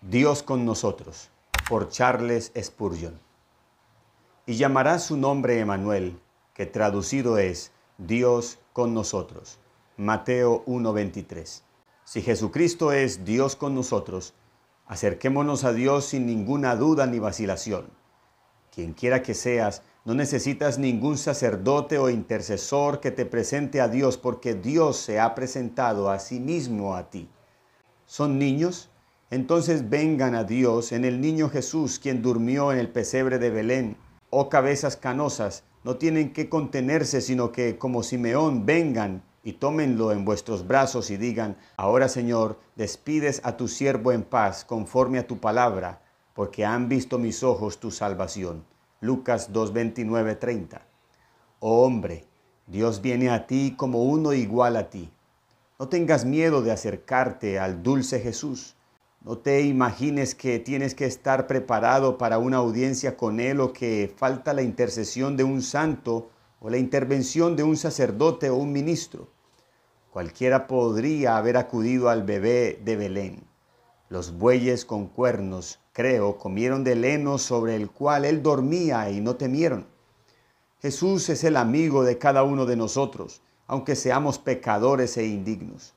Dios con nosotros, por Charles Spurgeon. Y llamará su nombre Emanuel, que traducido es Dios con nosotros. Mateo 1:23. Si Jesucristo es Dios con nosotros, acerquémonos a Dios sin ninguna duda ni vacilación. Quien quiera que seas, no necesitas ningún sacerdote o intercesor que te presente a Dios porque Dios se ha presentado a sí mismo a ti. ¿Son niños? Entonces vengan a Dios en el niño Jesús, quien durmió en el pesebre de Belén. Oh cabezas canosas, no tienen que contenerse, sino que, como Simeón, vengan y tómenlo en vuestros brazos y digan, ahora Señor, despides a tu siervo en paz, conforme a tu palabra, porque han visto mis ojos tu salvación. Lucas 2.29.30 30. Oh hombre, Dios viene a ti como uno igual a ti. No tengas miedo de acercarte al dulce Jesús no te imagines que tienes que estar preparado para una audiencia con Él o que falta la intercesión de un santo o la intervención de un sacerdote o un ministro. Cualquiera podría haber acudido al bebé de Belén. Los bueyes con cuernos, creo, comieron del heno sobre el cual Él dormía y no temieron. Jesús es el amigo de cada uno de nosotros, aunque seamos pecadores e indignos.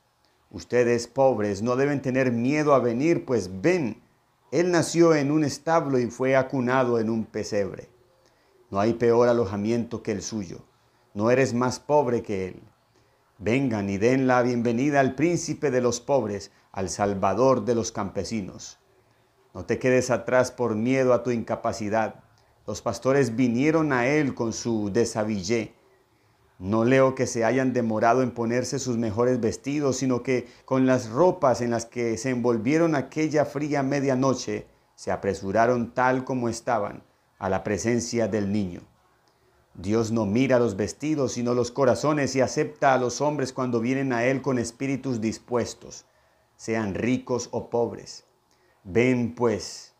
Ustedes pobres no deben tener miedo a venir, pues ven, Él nació en un establo y fue acunado en un pesebre. No hay peor alojamiento que el suyo. No eres más pobre que Él. Vengan y den la bienvenida al príncipe de los pobres, al salvador de los campesinos. No te quedes atrás por miedo a tu incapacidad. Los pastores vinieron a Él con su desavillé no leo que se hayan demorado en ponerse sus mejores vestidos, sino que con las ropas en las que se envolvieron aquella fría medianoche, se apresuraron tal como estaban a la presencia del niño. Dios no mira los vestidos, sino los corazones y acepta a los hombres cuando vienen a Él con espíritus dispuestos, sean ricos o pobres. Ven pues,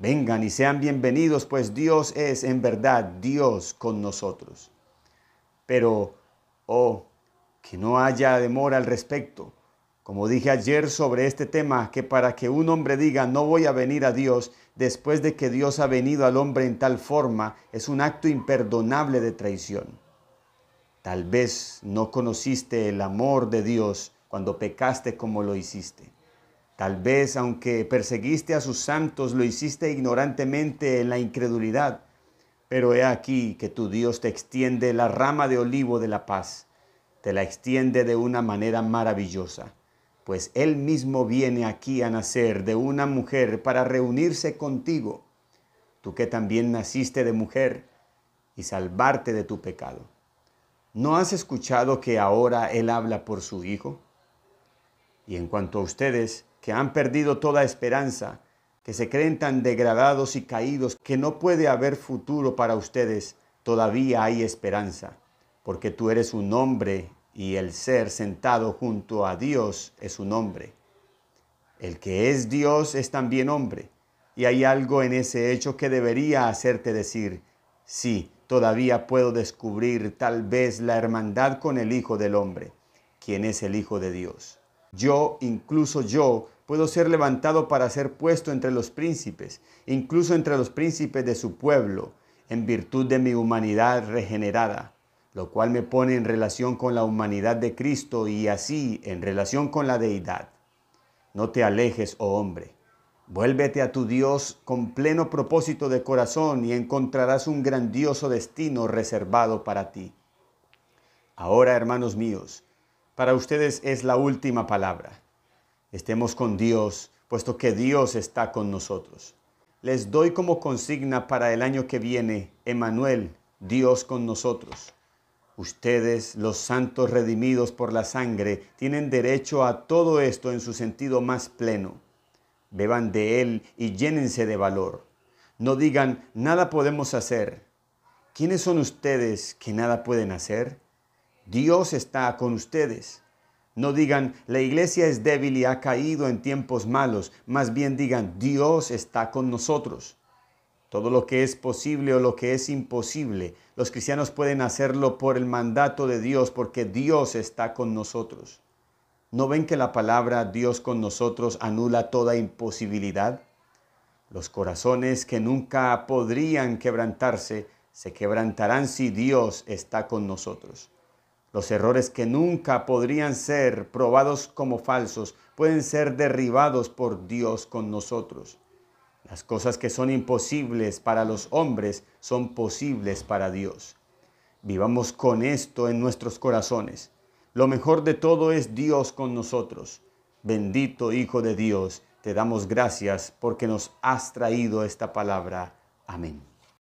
vengan y sean bienvenidos, pues Dios es en verdad Dios con nosotros pero, oh, que no haya demora al respecto. Como dije ayer sobre este tema, que para que un hombre diga no voy a venir a Dios después de que Dios ha venido al hombre en tal forma, es un acto imperdonable de traición. Tal vez no conociste el amor de Dios cuando pecaste como lo hiciste. Tal vez aunque perseguiste a sus santos, lo hiciste ignorantemente en la incredulidad. Pero he aquí que tu Dios te extiende la rama de olivo de la paz, te la extiende de una manera maravillosa, pues Él mismo viene aquí a nacer de una mujer para reunirse contigo, tú que también naciste de mujer, y salvarte de tu pecado. ¿No has escuchado que ahora Él habla por su Hijo? Y en cuanto a ustedes, que han perdido toda esperanza, se creen tan degradados y caídos que no puede haber futuro para ustedes, todavía hay esperanza, porque tú eres un hombre y el ser sentado junto a Dios es un hombre. El que es Dios es también hombre, y hay algo en ese hecho que debería hacerte decir, sí, todavía puedo descubrir tal vez la hermandad con el Hijo del Hombre, quien es el Hijo de Dios. Yo, incluso yo, puedo ser levantado para ser puesto entre los príncipes, incluso entre los príncipes de su pueblo, en virtud de mi humanidad regenerada, lo cual me pone en relación con la humanidad de Cristo y así en relación con la deidad. No te alejes, oh hombre. Vuélvete a tu Dios con pleno propósito de corazón y encontrarás un grandioso destino reservado para ti. Ahora, hermanos míos, para ustedes es la última palabra. Estemos con Dios, puesto que Dios está con nosotros. Les doy como consigna para el año que viene, Emanuel, Dios con nosotros. Ustedes, los santos redimidos por la sangre, tienen derecho a todo esto en su sentido más pleno. Beban de él y llénense de valor. No digan, nada podemos hacer. ¿Quiénes son ustedes que nada pueden hacer? Dios está con ustedes. No digan, la iglesia es débil y ha caído en tiempos malos. Más bien digan, Dios está con nosotros. Todo lo que es posible o lo que es imposible, los cristianos pueden hacerlo por el mandato de Dios porque Dios está con nosotros. ¿No ven que la palabra Dios con nosotros anula toda imposibilidad? Los corazones que nunca podrían quebrantarse se quebrantarán si Dios está con nosotros. Los errores que nunca podrían ser probados como falsos pueden ser derribados por Dios con nosotros. Las cosas que son imposibles para los hombres son posibles para Dios. Vivamos con esto en nuestros corazones. Lo mejor de todo es Dios con nosotros. Bendito Hijo de Dios, te damos gracias porque nos has traído esta palabra. Amén.